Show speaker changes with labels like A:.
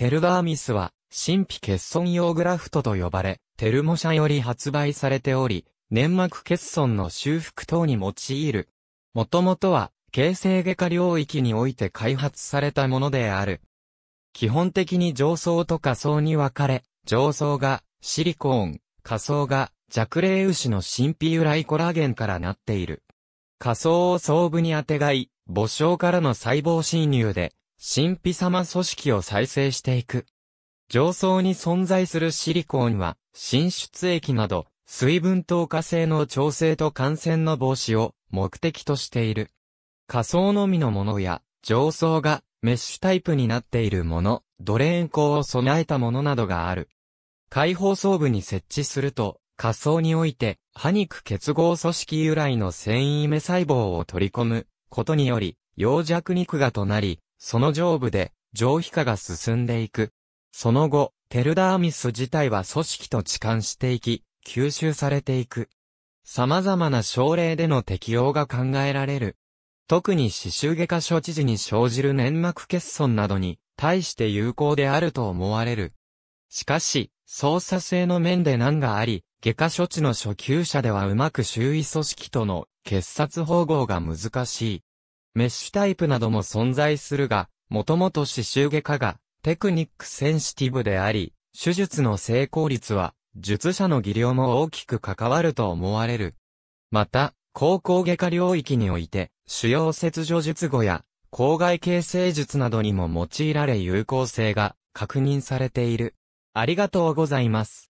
A: テルダーミスは、
B: 神秘欠損用グラフトと呼ばれ、テルモ社より発売されており、粘膜欠損の修復等に用いる。もともとは、形成外科領域において開発されたものである。基本的に上層と下層に分かれ、上層がシリコーン、下層が弱霊牛の神秘由来コラーゲンからなっている。下層を装部に当てがい、母症からの細胞侵入で神秘様組織を再生していく。上層に存在するシリコーンは、浸出液など、水分透過性の調整と感染の防止を目的としている。仮想のみのものや、上層がメッシュタイプになっているもの、ドレーン口を備えたものなどがある。解放層部に設置すると、仮想において、歯肉結合組織由来の繊維目細胞を取り込むことにより、洋弱肉がとなり、その上部で上皮化が進んでいく。その後、テルダーミス自体は組織と置換していき、吸収されていく。様々な症例での適用が考えられる。特に歯周外科処置時に生じる粘膜欠損などに対して有効であると思われる。しかし、操作性の面で難があり、外科処置の初級者ではうまく周囲組織との結殺縫合が難しい。メッシュタイプなども存在するが、もともと刺繍外科がテクニックセンシティブであり、手術の成功率は、術者の技量も大きく関わると思われる。また、高校外科領域において、主要切除術後や、口外形成術などにも用いられ有効性が確認されている。
A: ありがとうございます。